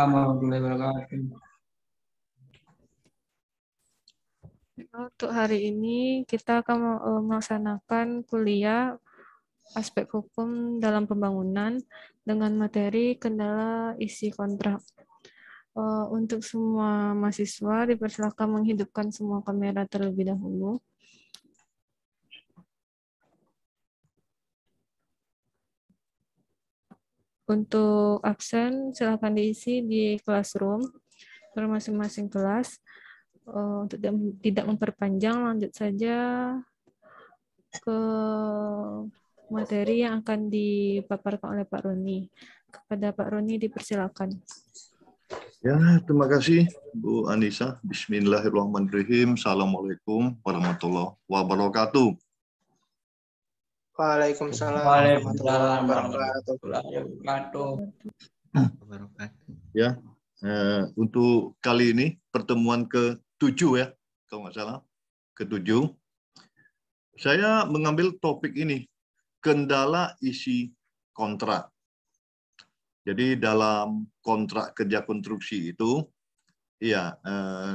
Assalamualaikum warahmatullahi wabarakatuh. Untuk hari ini kita akan eh, melaksanakan kuliah aspek hukum dalam pembangunan dengan materi kendala isi kontrak. Eh, untuk semua mahasiswa dipersilakan menghidupkan semua kamera terlebih dahulu. Untuk absen silahkan diisi di classroom per masing-masing kelas. Eh, untuk tidak memperpanjang lanjut saja ke materi yang akan dipaparkan oleh Pak Roni. Kepada Pak Roni dipersilakan. Ya, terima kasih Bu Anissa. Bismillahirrahmanirrahim. Assalamualaikum warahmatullahi wabarakatuh. Waalaikumsalam. Waalaikumsalam warahmatullahi wabarakatuh. Ya, eh, untuk kali ini pertemuan ke-7 ya, kalau nggak salah, ke-7. Saya mengambil topik ini, kendala isi kontrak. Jadi dalam kontrak kerja konstruksi itu, ya eh,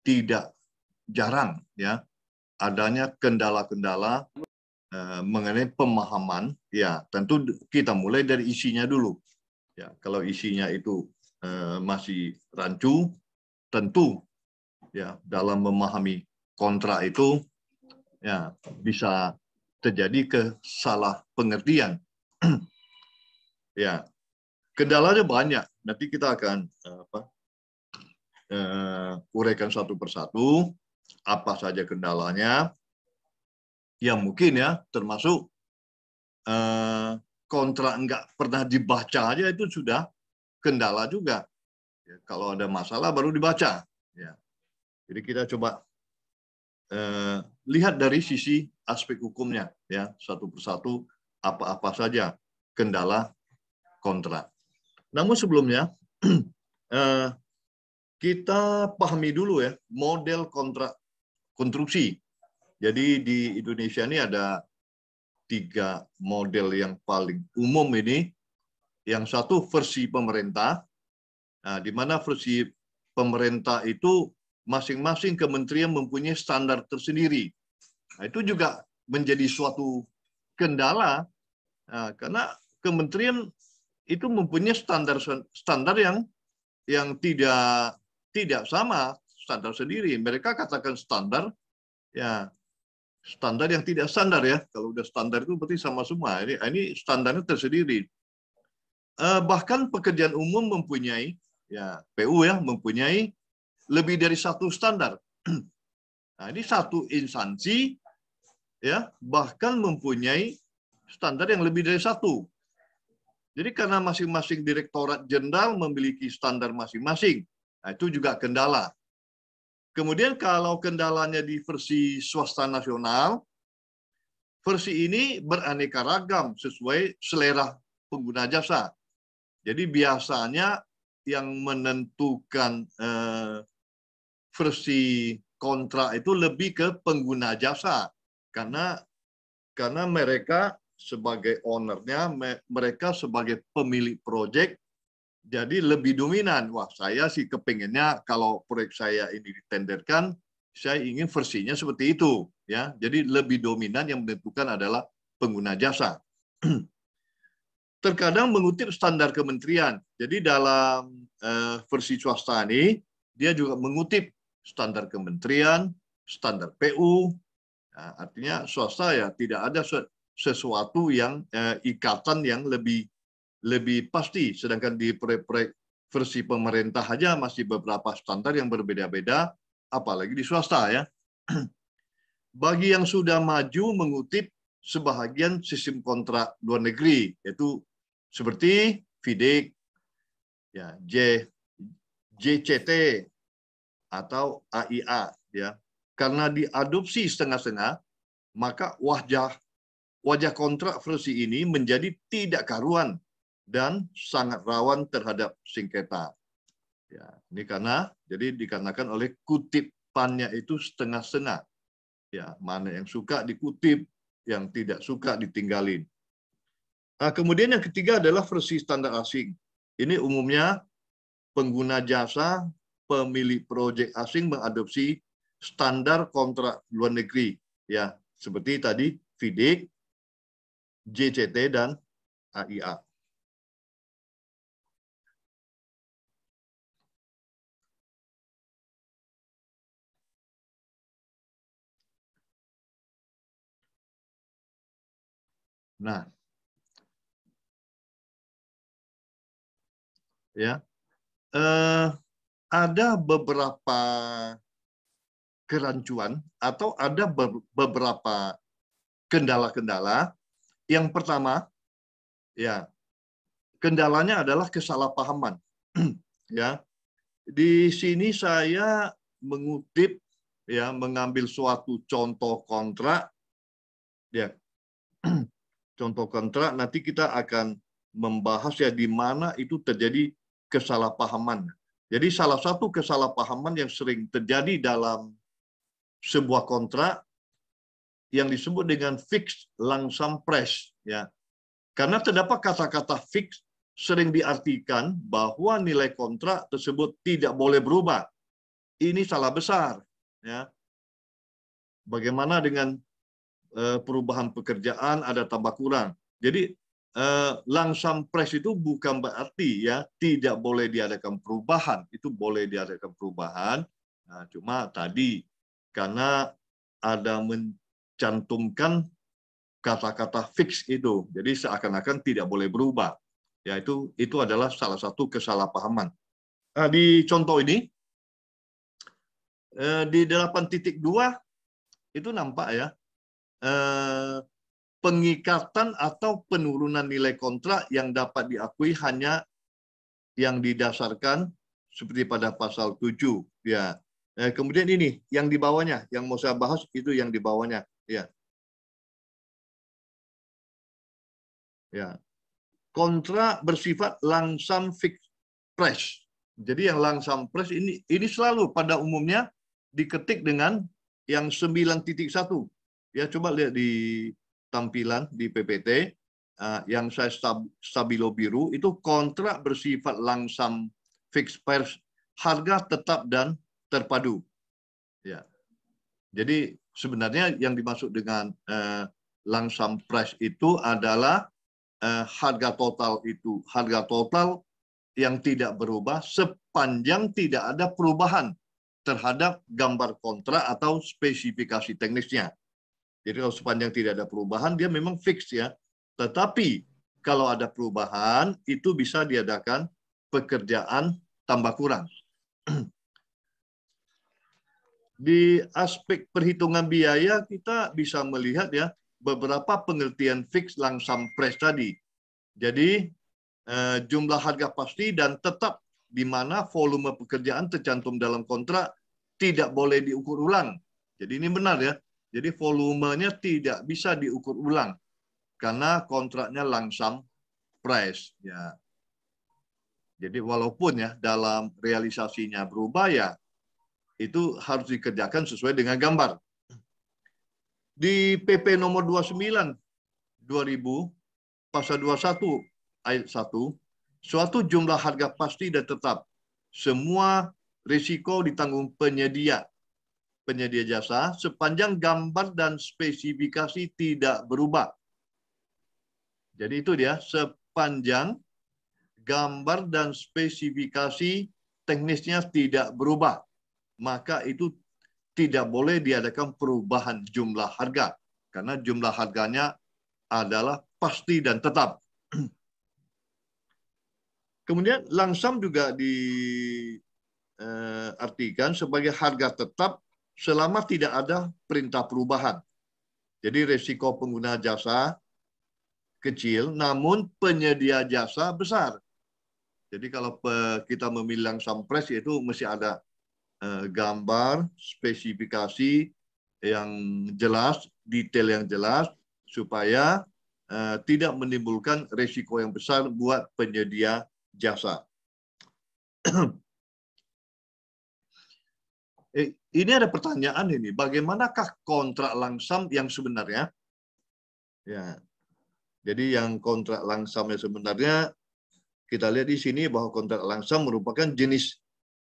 tidak jarang ya adanya kendala-kendala Eh, mengenai pemahaman, ya tentu kita mulai dari isinya dulu. Ya, kalau isinya itu eh, masih rancu, tentu ya dalam memahami kontrak itu ya bisa terjadi kesalah pengertian. ya, kendalanya banyak. Nanti kita akan eh, apa? uraikan satu persatu apa saja kendalanya ya mungkin ya termasuk eh, kontrak nggak pernah dibaca aja itu sudah kendala juga. Ya, kalau ada masalah baru dibaca. Ya. Jadi kita coba eh, lihat dari sisi aspek hukumnya ya satu persatu apa-apa saja kendala kontrak. Namun sebelumnya eh, kita pahami dulu ya model kontrak konstruksi jadi di Indonesia ini ada tiga model yang paling umum ini. Yang satu versi pemerintah, nah, di mana versi pemerintah itu masing-masing kementerian mempunyai standar tersendiri. Nah, itu juga menjadi suatu kendala nah, karena kementerian itu mempunyai standar standar yang yang tidak tidak sama standar sendiri. Mereka katakan standar ya standar yang tidak standar ya. Kalau udah standar itu berarti sama semua. Ini, ah, ini standarnya tersendiri. Uh, bahkan pekerjaan umum mempunyai ya PU ya mempunyai lebih dari satu standar. Nah, ini satu instansi ya bahkan mempunyai standar yang lebih dari satu. Jadi karena masing-masing direktorat jenderal memiliki standar masing-masing, nah, itu juga kendala. Kemudian kalau kendalanya di versi swasta nasional, versi ini beraneka ragam sesuai selera pengguna jasa. Jadi biasanya yang menentukan eh, versi kontrak itu lebih ke pengguna jasa karena karena mereka sebagai ownernya mereka sebagai pemilik proyek jadi lebih dominan. Wah, saya sih kepengennya kalau proyek saya ini ditenderkan, saya ingin versinya seperti itu, ya. Jadi lebih dominan yang menentukan adalah pengguna jasa. Terkadang mengutip standar kementerian. Jadi dalam eh, versi swasta ini, dia juga mengutip standar kementerian, standar PU. Nah, artinya swasta ya tidak ada sesuatu yang eh, ikatan yang lebih lebih pasti, sedangkan di proyek-proyek versi pemerintah aja masih beberapa standar yang berbeda-beda, apalagi di swasta ya. Bagi yang sudah maju mengutip sebahagian sistem kontrak luar negeri, yaitu seperti FIDIC, ya, J, JCT, atau AIA. ya Karena diadopsi setengah-setengah, maka wajah wajah kontrak versi ini menjadi tidak karuan dan sangat rawan terhadap sengketa. Ya, ini karena jadi dikarenakan oleh kutipannya itu setengah-setengah. Ya, mana yang suka dikutip, yang tidak suka ditinggalin. Nah, kemudian yang ketiga adalah versi standar asing. Ini umumnya pengguna jasa pemilik proyek asing mengadopsi standar kontrak luar negeri ya seperti tadi FIDIC, JCT dan AIA. Nah, ya, eh, ada beberapa kerancuan atau ada beberapa kendala-kendala. Yang pertama, ya, kendalanya adalah kesalahpahaman. ya, di sini saya mengutip ya mengambil suatu contoh kontrak ya contoh kontrak nanti kita akan membahas ya di mana itu terjadi kesalahpahaman. Jadi salah satu kesalahpahaman yang sering terjadi dalam sebuah kontrak yang disebut dengan fixed langsam price ya. Karena terdapat kata-kata fixed sering diartikan bahwa nilai kontrak tersebut tidak boleh berubah. Ini salah besar ya. Bagaimana dengan Eh, perubahan pekerjaan ada tambah kurang. Jadi eh, langsam press itu bukan berarti ya tidak boleh diadakan perubahan, itu boleh diadakan perubahan. Nah, cuma tadi karena ada mencantumkan kata-kata fix itu, jadi seakan-akan tidak boleh berubah. Yaitu itu adalah salah satu kesalahpahaman. Nah, di contoh ini eh, di 8.2 itu nampak ya Eh, pengikatan atau penurunan nilai kontrak yang dapat diakui hanya yang didasarkan seperti pada pasal 7 ya. Eh, kemudian ini yang di bawahnya yang mau saya bahas itu yang di bawahnya ya. Ya. Kontrak bersifat langsam fix price. Jadi yang langsam price ini ini selalu pada umumnya diketik dengan yang 9.1 Ya coba lihat di tampilan di PPT uh, eh, yang saya stab, stabilo biru itu kontrak bersifat langsam fixed price harga tetap dan terpadu. Ya. Jadi sebenarnya yang dimaksud dengan uh, langsam price itu adalah uh, harga total itu harga total yang tidak berubah sepanjang tidak ada perubahan terhadap gambar kontrak atau spesifikasi teknisnya. Jadi kalau sepanjang tidak ada perubahan, dia memang fix ya. Tetapi kalau ada perubahan, itu bisa diadakan pekerjaan tambah kurang. Di aspek perhitungan biaya, kita bisa melihat ya, beberapa pengertian fix langsam press tadi. Jadi, eh, jumlah harga pasti dan tetap di mana volume pekerjaan tercantum dalam kontrak tidak boleh diukur ulang. Jadi ini benar ya jadi volumenya tidak bisa diukur ulang karena kontraknya langsam price ya. Jadi walaupun ya dalam realisasinya berubah ya itu harus dikerjakan sesuai dengan gambar. Di PP nomor 29 2000 pasal 21 ayat 1 suatu jumlah harga pasti dan tetap semua risiko ditanggung penyedia penyedia jasa sepanjang gambar dan spesifikasi tidak berubah. Jadi itu dia sepanjang gambar dan spesifikasi teknisnya tidak berubah, maka itu tidak boleh diadakan perubahan jumlah harga karena jumlah harganya adalah pasti dan tetap. Kemudian langsam juga diartikan eh, sebagai harga tetap selama tidak ada perintah perubahan. Jadi resiko pengguna jasa kecil, namun penyedia jasa besar. Jadi kalau kita memilih sampres itu mesti ada eh, gambar, spesifikasi yang jelas, detail yang jelas, supaya eh, tidak menimbulkan resiko yang besar buat penyedia jasa. Eh, ini ada pertanyaan ini, bagaimanakah kontrak langsam yang sebenarnya? Ya. Jadi yang kontrak langsam yang sebenarnya kita lihat di sini bahwa kontrak langsam merupakan jenis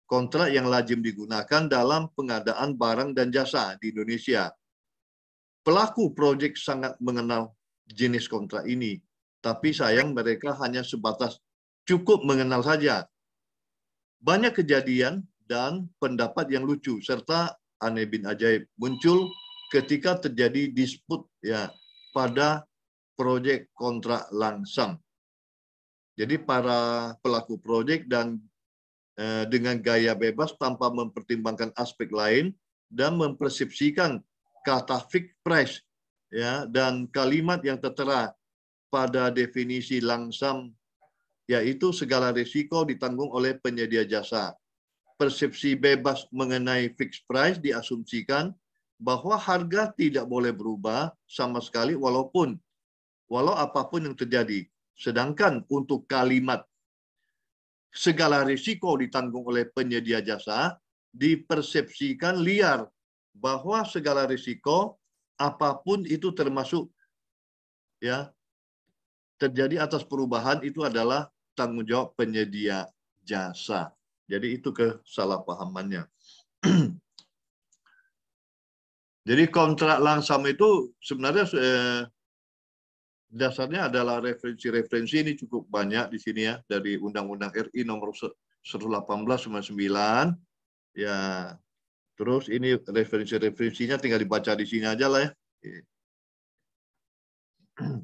kontrak yang lazim digunakan dalam pengadaan barang dan jasa di Indonesia. Pelaku proyek sangat mengenal jenis kontrak ini, tapi sayang mereka hanya sebatas cukup mengenal saja. Banyak kejadian dan pendapat yang lucu serta aneh bin ajaib muncul ketika terjadi disput ya pada proyek kontrak langsam. Jadi para pelaku proyek dan eh, dengan gaya bebas tanpa mempertimbangkan aspek lain dan mempersepsikan kata fixed price ya dan kalimat yang tertera pada definisi langsam yaitu segala risiko ditanggung oleh penyedia jasa persepsi bebas mengenai fixed price diasumsikan bahwa harga tidak boleh berubah sama sekali walaupun walau apapun yang terjadi. Sedangkan untuk kalimat segala risiko ditanggung oleh penyedia jasa dipersepsikan liar bahwa segala risiko apapun itu termasuk ya terjadi atas perubahan itu adalah tanggung jawab penyedia jasa. Jadi itu kesalahpahamannya. Jadi kontrak langsam itu sebenarnya eh, dasarnya adalah referensi-referensi ini cukup banyak di sini ya dari Undang-Undang RI nomor 1899 ya terus ini referensi-referensinya tinggal dibaca di sini aja lah ya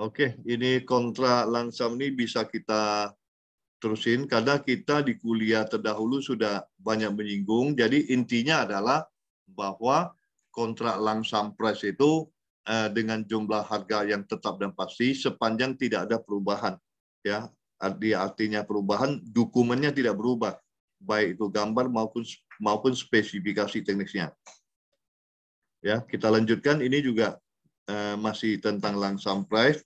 Oke, ini kontra langsam ini bisa kita terusin karena kita di kuliah terdahulu sudah banyak menyinggung. Jadi intinya adalah bahwa kontrak langsam price itu eh, dengan jumlah harga yang tetap dan pasti sepanjang tidak ada perubahan. Ya, artinya perubahan dokumennya tidak berubah, baik itu gambar maupun maupun spesifikasi teknisnya. Ya, kita lanjutkan ini juga eh, masih tentang langsam price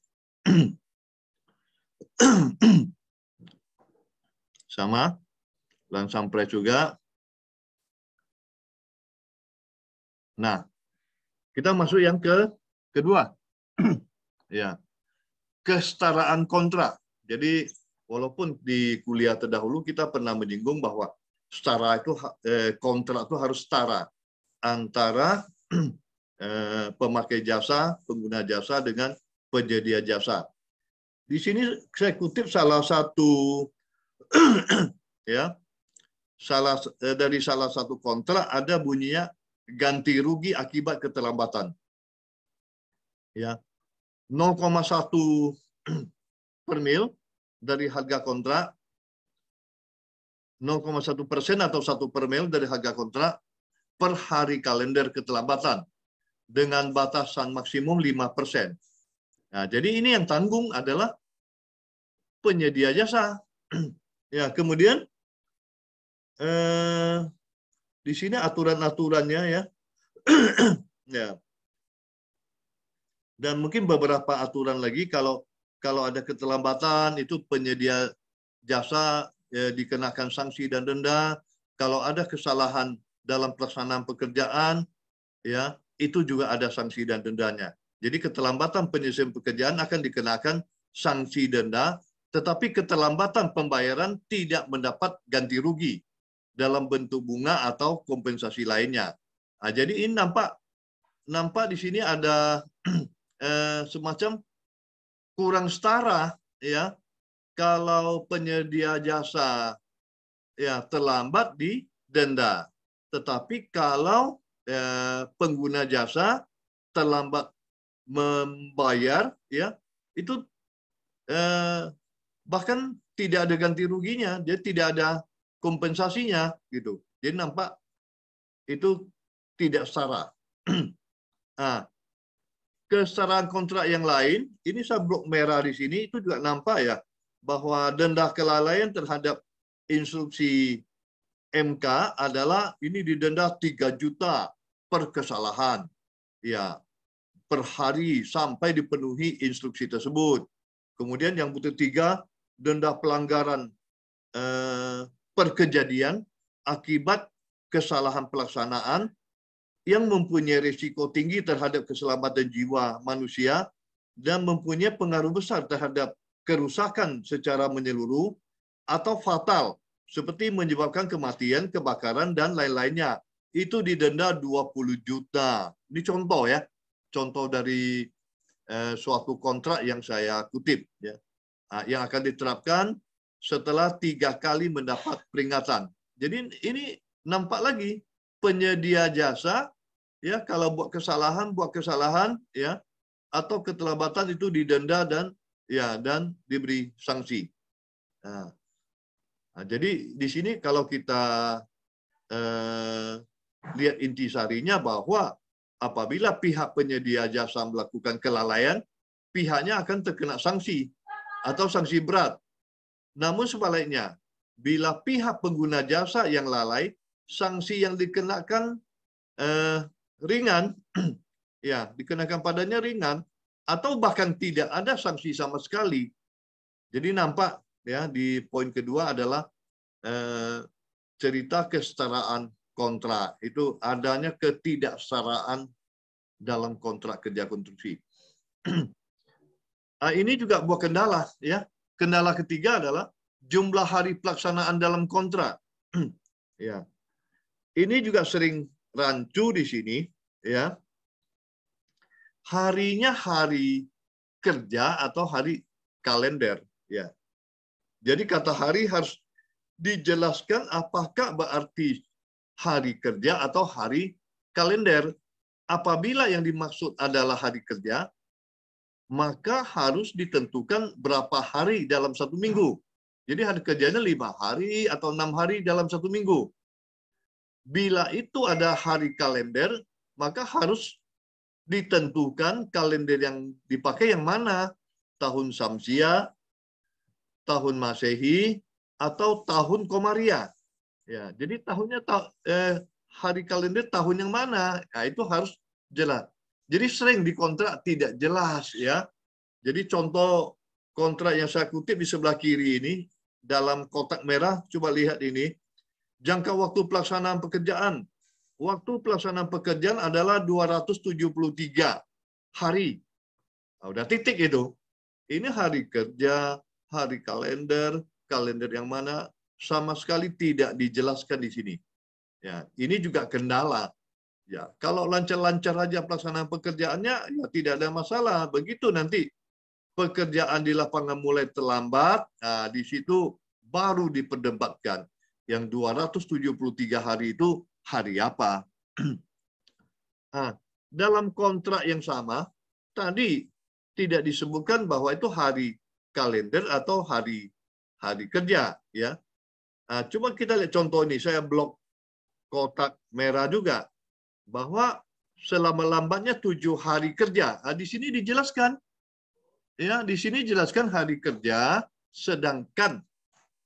sama, langsung press juga. Nah, kita masuk yang ke kedua. ya. Kesetaraan kontrak. Jadi walaupun di kuliah terdahulu kita pernah menyinggung bahwa setara itu eh, kontrak itu harus setara antara eh, pemakai jasa, pengguna jasa dengan penyedia jasa. Di sini saya kutip salah satu ya salah eh, dari salah satu kontrak ada bunyinya ganti rugi akibat keterlambatan. Ya. 0,1 per mil dari harga kontrak 0,1 persen atau satu per mil dari harga kontrak per hari kalender keterlambatan dengan batasan maksimum 5 persen. Nah, jadi ini yang tanggung adalah penyedia jasa. ya, kemudian eh, di sini aturan-aturannya ya. ya. Dan mungkin beberapa aturan lagi kalau kalau ada keterlambatan itu penyedia jasa ya, dikenakan sanksi dan denda. Kalau ada kesalahan dalam pelaksanaan pekerjaan, ya itu juga ada sanksi dan dendanya. Jadi keterlambatan penyelesaian pekerjaan akan dikenakan sanksi denda, tetapi keterlambatan pembayaran tidak mendapat ganti rugi dalam bentuk bunga atau kompensasi lainnya. Nah, jadi ini nampak nampak di sini ada eh, semacam kurang setara ya kalau penyedia jasa ya terlambat di denda. Tetapi kalau eh, pengguna jasa terlambat membayar ya itu eh, bahkan tidak ada ganti ruginya dia tidak ada kompensasinya gitu jadi nampak itu tidak secara nah, kesetaraan kontrak yang lain ini saya blok merah di sini itu juga nampak ya bahwa denda kelalaian terhadap instruksi MK adalah ini didenda 3 juta per kesalahan ya per hari sampai dipenuhi instruksi tersebut. Kemudian yang ketiga, denda pelanggaran eh, per kejadian akibat kesalahan pelaksanaan yang mempunyai risiko tinggi terhadap keselamatan jiwa manusia dan mempunyai pengaruh besar terhadap kerusakan secara menyeluruh atau fatal seperti menyebabkan kematian, kebakaran, dan lain-lainnya. Itu didenda 20 juta. Ini contoh ya contoh dari eh, suatu kontrak yang saya kutip ya ah, yang akan diterapkan setelah tiga kali mendapat peringatan. Jadi ini nampak lagi penyedia jasa ya kalau buat kesalahan buat kesalahan ya atau keterlambatan itu didenda dan ya dan diberi sanksi. Nah, nah jadi di sini kalau kita eh, lihat intisarinya bahwa Apabila pihak penyedia jasa melakukan kelalaian, pihaknya akan terkena sanksi atau sanksi berat. Namun sebaliknya, bila pihak pengguna jasa yang lalai, sanksi yang dikenakan eh, ringan, ya dikenakan padanya ringan, atau bahkan tidak ada sanksi sama sekali. Jadi nampak ya di poin kedua adalah eh, cerita kesetaraan kontrak itu adanya ketidaksaraan dalam kontrak kerja konstruksi. nah, ini juga buah kendala ya. Kendala ketiga adalah jumlah hari pelaksanaan dalam kontrak. ya. Ini juga sering rancu di sini ya. Harinya hari kerja atau hari kalender ya. Jadi kata hari harus dijelaskan apakah berarti hari kerja atau hari kalender. Apabila yang dimaksud adalah hari kerja, maka harus ditentukan berapa hari dalam satu minggu. Jadi hari kerjanya lima hari atau enam hari dalam satu minggu. Bila itu ada hari kalender, maka harus ditentukan kalender yang dipakai yang mana. Tahun Samsia, tahun Masehi, atau tahun Komaria. Ya, jadi tahunnya ta eh, hari kalender tahun yang mana? Ya itu harus jelas. Jadi sering dikontrak tidak jelas ya. Jadi contoh kontrak yang saya kutip di sebelah kiri ini dalam kotak merah coba lihat ini. Jangka waktu pelaksanaan pekerjaan. Waktu pelaksanaan pekerjaan adalah 273 hari. Nah, udah titik itu. Ini hari kerja, hari kalender, kalender yang mana, sama sekali tidak dijelaskan di sini. Ya, ini juga kendala. Ya, kalau lancar-lancar saja pelaksanaan pekerjaannya, ya tidak ada masalah. Begitu nanti pekerjaan di lapangan mulai terlambat, nah, di situ baru diperdebatkan. Yang 273 hari itu hari apa? nah, dalam kontrak yang sama, tadi tidak disebutkan bahwa itu hari kalender atau hari hari kerja ya Nah, cuma kita lihat contoh ini, saya blok kotak merah juga, bahwa selama-lambatnya tujuh hari kerja. Nah, di sini dijelaskan, ya di sini jelaskan hari kerja, sedangkan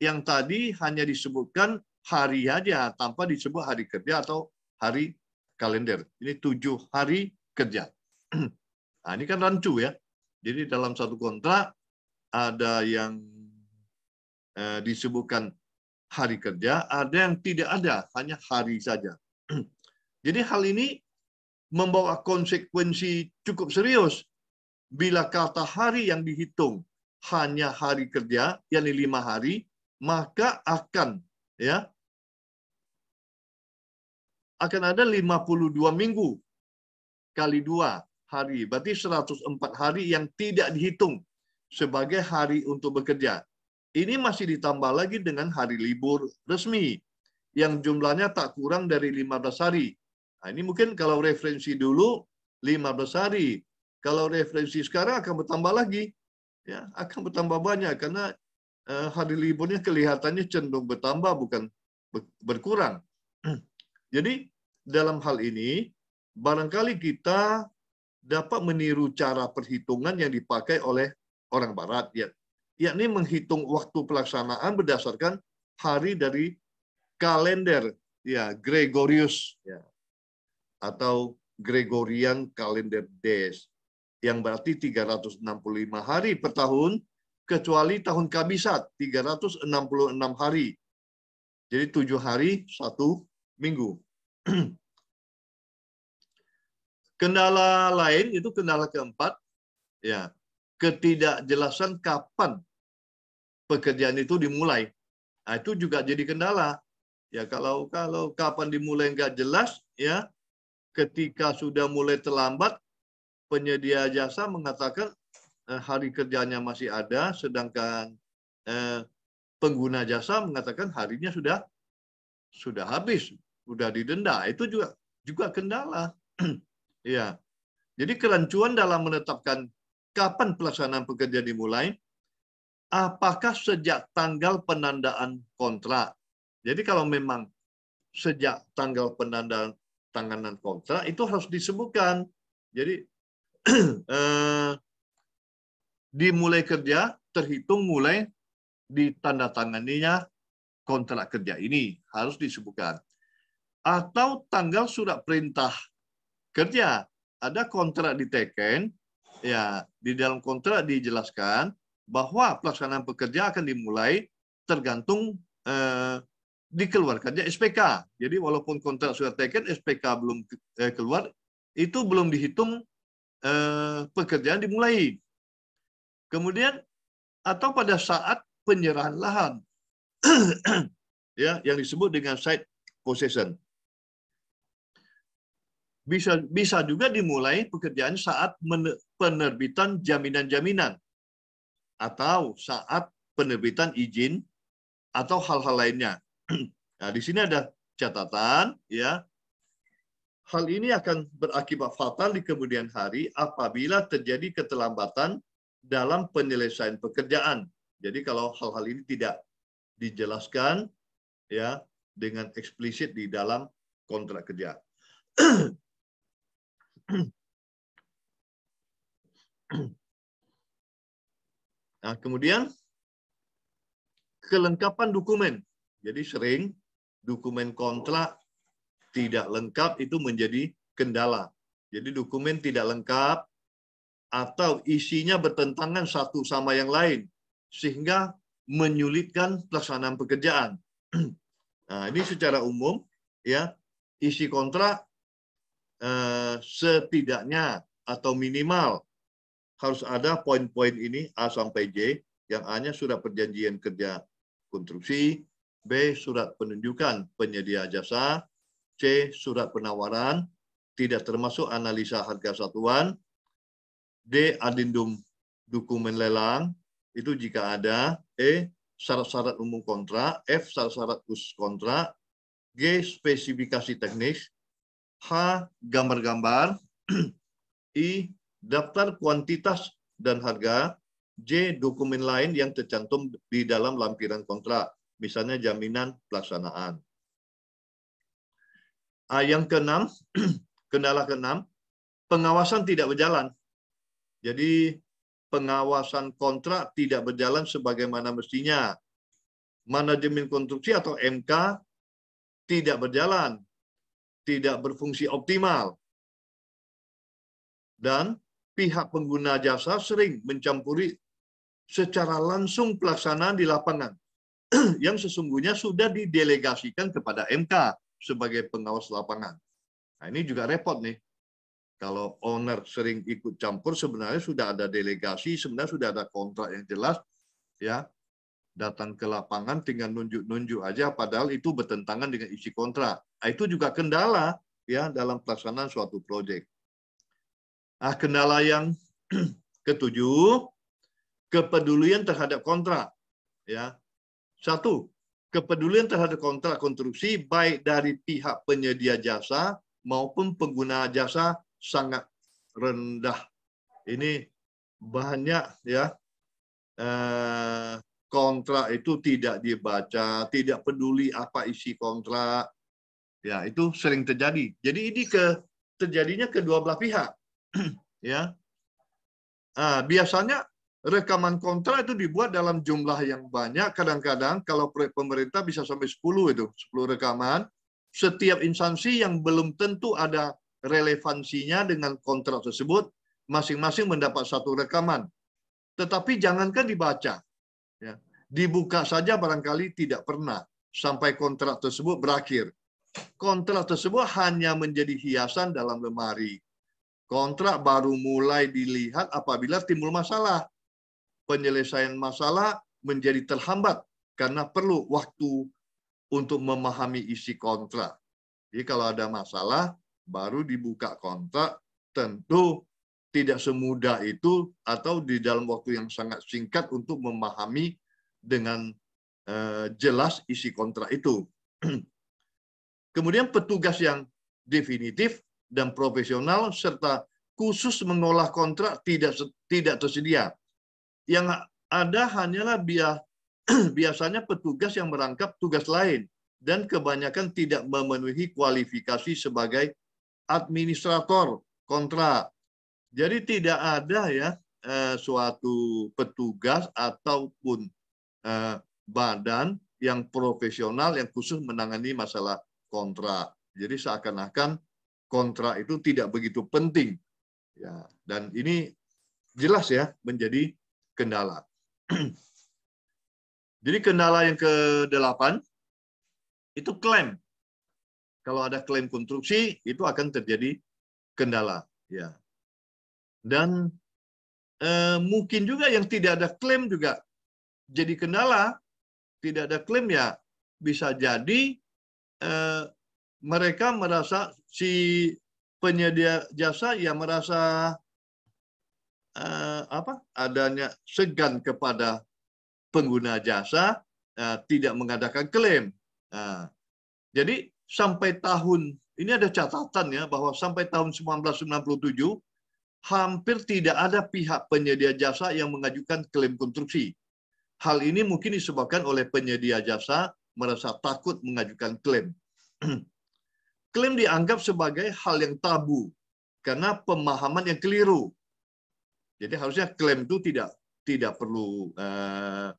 yang tadi hanya disebutkan hari aja tanpa disebut hari kerja atau hari kalender. Ini tujuh hari kerja. Nah, ini kan rancu ya. Jadi dalam satu kontrak ada yang eh, disebutkan hari kerja, ada yang tidak ada, hanya hari saja. Jadi hal ini membawa konsekuensi cukup serius bila kata hari yang dihitung hanya hari kerja, yakni lima hari, maka akan ya akan ada 52 minggu kali dua hari, berarti 104 hari yang tidak dihitung sebagai hari untuk bekerja. Ini masih ditambah lagi dengan hari libur resmi yang jumlahnya tak kurang dari 15 hari. Nah, ini mungkin kalau referensi dulu 15 hari. Kalau referensi sekarang akan bertambah lagi. Ya, akan bertambah banyak karena eh, hari liburnya kelihatannya cenderung bertambah bukan berkurang. Jadi dalam hal ini barangkali kita dapat meniru cara perhitungan yang dipakai oleh orang barat ya yakni menghitung waktu pelaksanaan berdasarkan hari dari kalender ya Gregorius ya atau Gregorian Calendar Days yang berarti 365 hari per tahun kecuali tahun kabisat 366 hari. Jadi tujuh hari satu minggu. kendala lain itu kendala keempat ya ketidakjelasan kapan pekerjaan itu dimulai. Nah, itu juga jadi kendala. Ya kalau kalau kapan dimulai nggak jelas, ya ketika sudah mulai terlambat, penyedia jasa mengatakan eh, hari kerjanya masih ada, sedangkan eh, pengguna jasa mengatakan harinya sudah sudah habis, sudah didenda. Itu juga juga kendala. ya. Jadi kerancuan dalam menetapkan kapan pelaksanaan pekerjaan dimulai apakah sejak tanggal penandaan kontrak. Jadi kalau memang sejak tanggal penandaan tanganan kontrak itu harus disebutkan. Jadi eh, dimulai kerja terhitung mulai ditandatanganinya kontrak kerja ini harus disebutkan. Atau tanggal surat perintah kerja. Ada kontrak diteken, ya di dalam kontrak dijelaskan bahwa pelaksanaan pekerja akan dimulai tergantung eh, dikeluarkannya SPK. Jadi walaupun kontrak sudah taken, SPK belum eh, keluar, itu belum dihitung eh, pekerjaan dimulai. Kemudian atau pada saat penyerahan lahan, ya yang disebut dengan site possession. Bisa bisa juga dimulai pekerjaan saat penerbitan jaminan-jaminan atau saat penerbitan izin atau hal-hal lainnya. Nah, di sini ada catatan ya. Hal ini akan berakibat fatal di kemudian hari apabila terjadi keterlambatan dalam penyelesaian pekerjaan. Jadi kalau hal-hal ini tidak dijelaskan ya dengan eksplisit di dalam kontrak kerja. Nah, kemudian kelengkapan dokumen. Jadi sering dokumen kontrak tidak lengkap itu menjadi kendala. Jadi dokumen tidak lengkap atau isinya bertentangan satu sama yang lain sehingga menyulitkan pelaksanaan pekerjaan. Nah, ini secara umum ya isi kontrak eh, setidaknya atau minimal harus ada poin-poin ini A sampai J, yang A-nya surat perjanjian kerja konstruksi, B surat penunjukan penyedia jasa, C surat penawaran, tidak termasuk analisa harga satuan, D adendum dokumen lelang, itu jika ada, E syarat-syarat umum kontrak, F syarat-syarat khusus kontrak, G spesifikasi teknis, H gambar-gambar, I daftar kuantitas dan harga, J. Dokumen lain yang tercantum di dalam lampiran kontrak, misalnya jaminan pelaksanaan. A, ah, yang keenam, kendala keenam, pengawasan tidak berjalan. Jadi pengawasan kontrak tidak berjalan sebagaimana mestinya. Manajemen konstruksi atau MK tidak berjalan, tidak berfungsi optimal. Dan pihak pengguna jasa sering mencampuri secara langsung pelaksanaan di lapangan yang sesungguhnya sudah didelegasikan kepada MK sebagai pengawas lapangan. Nah, ini juga repot nih. Kalau owner sering ikut campur sebenarnya sudah ada delegasi, sebenarnya sudah ada kontrak yang jelas ya. Datang ke lapangan tinggal nunjuk-nunjuk aja padahal itu bertentangan dengan isi kontrak. Nah, itu juga kendala ya dalam pelaksanaan suatu proyek. Ah, kendala yang ketujuh, kepedulian terhadap kontrak. Ya, satu, kepedulian terhadap kontrak konstruksi baik dari pihak penyedia jasa maupun pengguna jasa sangat rendah. Ini banyak ya eh, kontrak itu tidak dibaca, tidak peduli apa isi kontrak. Ya, itu sering terjadi. Jadi ini ke terjadinya kedua belah pihak. ya Nah, biasanya rekaman kontrak itu dibuat dalam jumlah yang banyak. Kadang-kadang kalau proyek pemerintah bisa sampai 10 itu, 10 rekaman. Setiap instansi yang belum tentu ada relevansinya dengan kontrak tersebut, masing-masing mendapat satu rekaman. Tetapi jangankan dibaca. Ya. Dibuka saja barangkali tidak pernah sampai kontrak tersebut berakhir. Kontrak tersebut hanya menjadi hiasan dalam lemari. Kontrak baru mulai dilihat apabila timbul masalah. Penyelesaian masalah menjadi terhambat karena perlu waktu untuk memahami isi kontrak. Jadi kalau ada masalah, baru dibuka kontrak, tentu tidak semudah itu atau di dalam waktu yang sangat singkat untuk memahami dengan eh, jelas isi kontrak itu. Kemudian petugas yang definitif dan profesional serta khusus mengolah kontrak tidak tidak tersedia. Yang ada hanyalah biasanya petugas yang merangkap tugas lain dan kebanyakan tidak memenuhi kualifikasi sebagai administrator kontrak. Jadi tidak ada ya eh, suatu petugas ataupun eh, badan yang profesional yang khusus menangani masalah kontrak. Jadi seakan-akan kontra itu tidak begitu penting. Ya, dan ini jelas ya menjadi kendala. Jadi kendala yang ke-8 itu klaim. Kalau ada klaim konstruksi itu akan terjadi kendala, ya. Dan eh, mungkin juga yang tidak ada klaim juga jadi kendala, tidak ada klaim ya bisa jadi eh, mereka merasa si penyedia jasa yang merasa uh, apa adanya segan kepada pengguna jasa uh, tidak mengadakan klaim. Uh, jadi sampai tahun ini ada catatan ya bahwa sampai tahun 1997 hampir tidak ada pihak penyedia jasa yang mengajukan klaim konstruksi. Hal ini mungkin disebabkan oleh penyedia jasa merasa takut mengajukan klaim. klaim dianggap sebagai hal yang tabu karena pemahaman yang keliru. Jadi harusnya klaim itu tidak tidak perlu eh,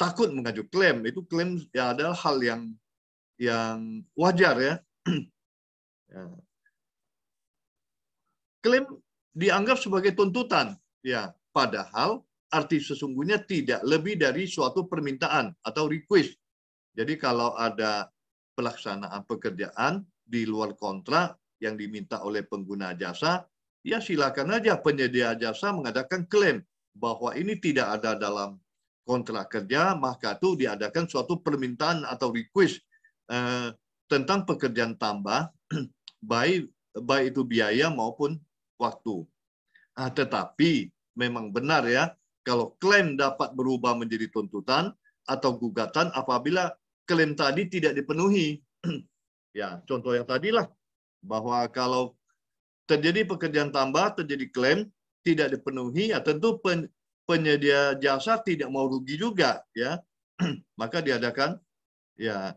takut mengajukan klaim. Itu klaim ya adalah hal yang yang wajar ya. ya. klaim dianggap sebagai tuntutan ya, padahal arti sesungguhnya tidak lebih dari suatu permintaan atau request. Jadi kalau ada pelaksanaan pekerjaan di luar kontrak yang diminta oleh pengguna jasa, ya silakan aja penyedia jasa mengadakan klaim bahwa ini tidak ada dalam kontrak kerja, maka itu diadakan suatu permintaan atau request eh, tentang pekerjaan tambah, baik baik itu biaya maupun waktu. Nah, tetapi memang benar ya, kalau klaim dapat berubah menjadi tuntutan atau gugatan apabila klaim tadi tidak dipenuhi. Ya, contoh yang tadilah bahwa kalau terjadi pekerjaan tambah, terjadi klaim tidak dipenuhi, ya tentu pen, penyedia jasa tidak mau rugi juga, ya. Maka diadakan ya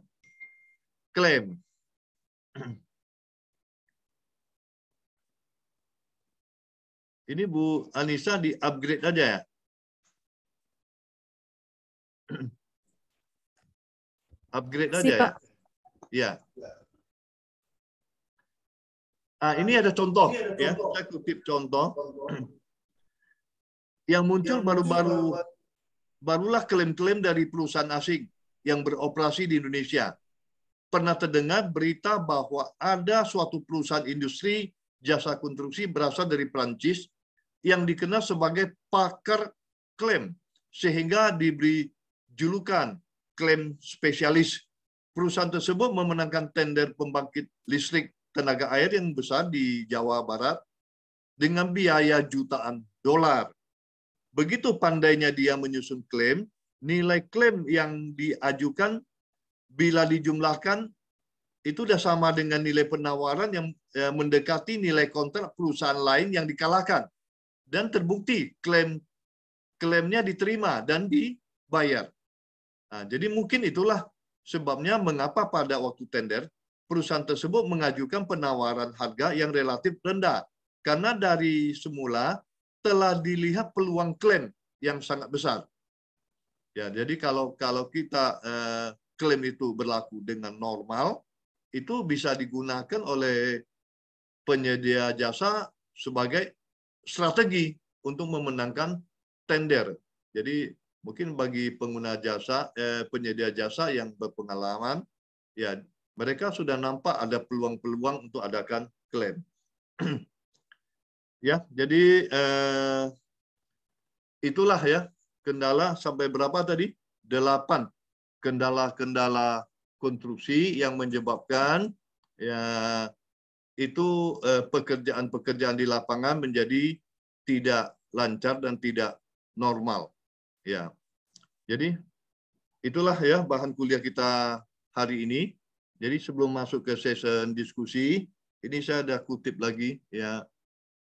klaim. Ini Bu Anissa di upgrade aja ya. upgrade aja ya. Ya. Ah ini ada contoh, ini ada ya. contoh. ya. Kita kutip contoh. contoh. yang muncul baru-baru barulah klaim-klaim dari perusahaan asing yang beroperasi di Indonesia. Pernah terdengar berita bahwa ada suatu perusahaan industri jasa konstruksi berasal dari Prancis yang dikenal sebagai pakar klaim sehingga diberi julukan klaim spesialis. Perusahaan tersebut memenangkan tender pembangkit listrik tenaga air yang besar di Jawa Barat dengan biaya jutaan dolar. Begitu pandainya dia menyusun klaim, nilai klaim yang diajukan bila dijumlahkan itu sudah sama dengan nilai penawaran yang eh, mendekati nilai kontrak perusahaan lain yang dikalahkan dan terbukti klaim klaimnya diterima dan dibayar. Nah, jadi mungkin itulah sebabnya mengapa pada waktu tender perusahaan tersebut mengajukan penawaran harga yang relatif rendah. Karena dari semula telah dilihat peluang klaim yang sangat besar. Ya, jadi kalau kalau kita eh, klaim itu berlaku dengan normal, itu bisa digunakan oleh penyedia jasa sebagai strategi untuk memenangkan tender. Jadi mungkin bagi pengguna jasa eh, penyedia jasa yang berpengalaman ya mereka sudah nampak ada peluang-peluang untuk adakan klaim. ya, jadi eh, itulah ya kendala sampai berapa tadi? Delapan kendala-kendala konstruksi yang menyebabkan ya itu eh, pekerjaan-pekerjaan eh, di lapangan menjadi tidak lancar dan tidak normal. Ya. Jadi itulah ya bahan kuliah kita hari ini. Jadi sebelum masuk ke sesi diskusi, ini saya ada kutip lagi ya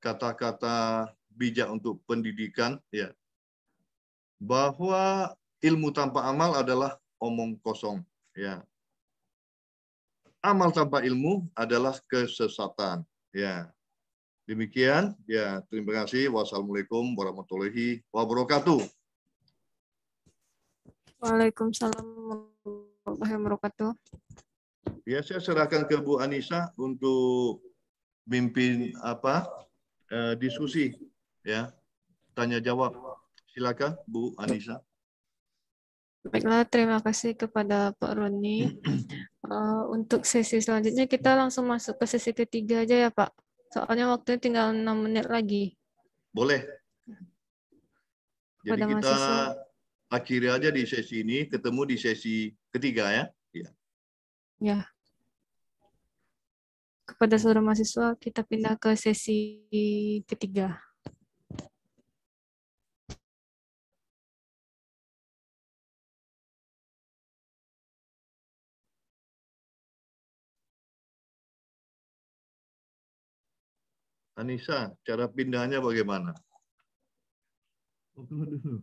kata-kata bijak untuk pendidikan ya bahwa ilmu tanpa amal adalah omong kosong ya. Amal tanpa ilmu adalah kesesatan ya. Demikian ya terima kasih wassalamualaikum warahmatullahi wabarakatuh. Waalaikumsalam warahmatullahi wabarakatuh. Ya, saya serahkan ke Bu Anissa untuk mimpin apa eh, diskusi ya tanya jawab. Silakan Bu Anissa. Baiklah, terima kasih kepada Pak Roni. Uh, untuk sesi selanjutnya kita langsung masuk ke sesi ketiga aja ya Pak. Soalnya waktunya tinggal enam menit lagi. Boleh. Jadi Pada kita mahasiswa. akhiri aja di sesi ini, ketemu di sesi ketiga ya. Iya. Ya. ya kepada saudara mahasiswa, kita pindah ke sesi ketiga. Anissa, cara pindahnya bagaimana? Oh, dulu.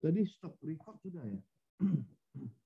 Tadi stop record sudah ya?